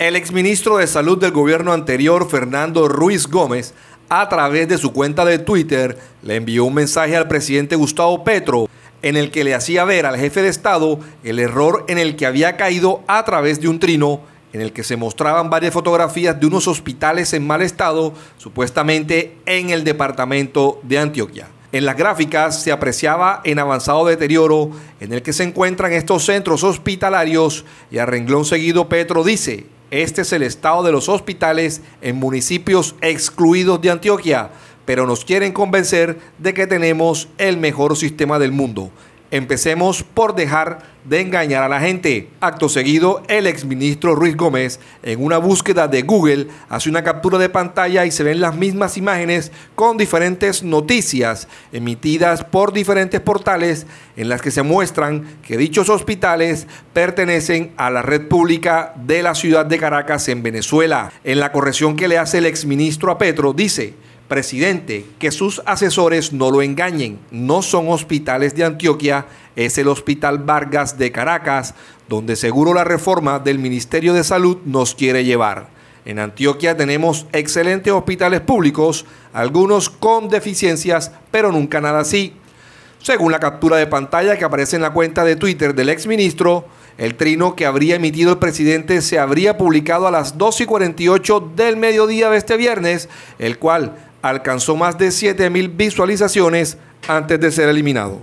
El exministro de Salud del gobierno anterior, Fernando Ruiz Gómez, a través de su cuenta de Twitter, le envió un mensaje al presidente Gustavo Petro en el que le hacía ver al jefe de Estado el error en el que había caído a través de un trino en el que se mostraban varias fotografías de unos hospitales en mal estado, supuestamente en el departamento de Antioquia. En las gráficas se apreciaba en avanzado deterioro en el que se encuentran estos centros hospitalarios y a renglón seguido Petro dice, este es el estado de los hospitales en municipios excluidos de Antioquia, pero nos quieren convencer de que tenemos el mejor sistema del mundo. Empecemos por dejar de engañar a la gente. Acto seguido, el exministro Ruiz Gómez, en una búsqueda de Google, hace una captura de pantalla y se ven las mismas imágenes con diferentes noticias emitidas por diferentes portales en las que se muestran que dichos hospitales pertenecen a la red pública de la ciudad de Caracas en Venezuela. En la corrección que le hace el exministro a Petro, dice, Presidente, que sus asesores no lo engañen. No son hospitales de Antioquia, es el Hospital Vargas de Caracas, donde seguro la reforma del Ministerio de Salud nos quiere llevar. En Antioquia tenemos excelentes hospitales públicos, algunos con deficiencias, pero nunca nada así. Según la captura de pantalla que aparece en la cuenta de Twitter del exministro, el trino que habría emitido el presidente se habría publicado a las 2 y 48 del mediodía de este viernes, el cual alcanzó más de 7.000 visualizaciones antes de ser eliminado.